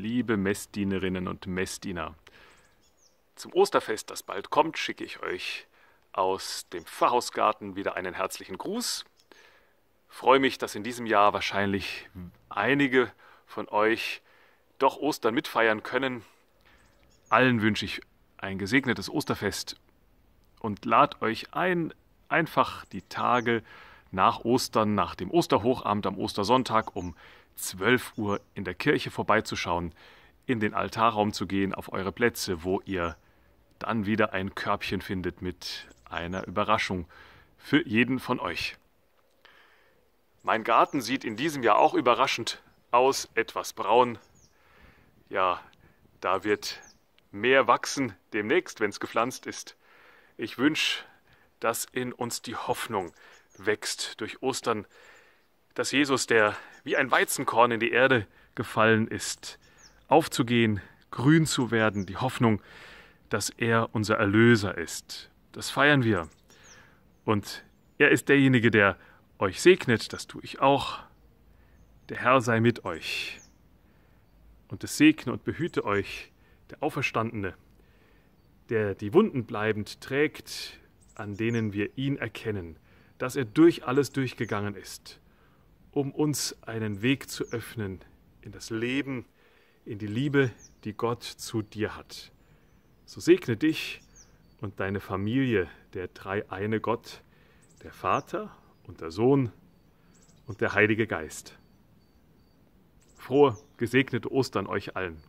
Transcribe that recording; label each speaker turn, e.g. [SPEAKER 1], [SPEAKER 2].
[SPEAKER 1] liebe Messdienerinnen und Messdiener. Zum Osterfest, das bald kommt, schicke ich euch aus dem Pfarrhausgarten wieder einen herzlichen Gruß. Freue mich, dass in diesem Jahr wahrscheinlich einige von euch doch Ostern mitfeiern können. Allen wünsche ich ein gesegnetes Osterfest und lad euch ein, einfach die Tage nach Ostern, nach dem Osterhochabend am Ostersonntag um 12 Uhr in der Kirche vorbeizuschauen, in den Altarraum zu gehen, auf eure Plätze, wo ihr dann wieder ein Körbchen findet mit einer Überraschung für jeden von euch. Mein Garten sieht in diesem Jahr auch überraschend aus, etwas braun. Ja, da wird mehr wachsen demnächst, wenn es gepflanzt ist. Ich wünsche, dass in uns die Hoffnung, wächst durch Ostern, dass Jesus, der wie ein Weizenkorn in die Erde gefallen ist, aufzugehen, grün zu werden, die Hoffnung, dass er unser Erlöser ist. Das feiern wir. Und er ist derjenige, der euch segnet, das tue ich auch. Der Herr sei mit euch. Und es segne und behüte euch der Auferstandene, der die Wunden bleibend trägt, an denen wir ihn erkennen dass er durch alles durchgegangen ist, um uns einen Weg zu öffnen in das Leben, in die Liebe, die Gott zu dir hat. So segne dich und deine Familie, der dreieine Gott, der Vater und der Sohn und der Heilige Geist. Frohe, gesegnete Ostern euch allen.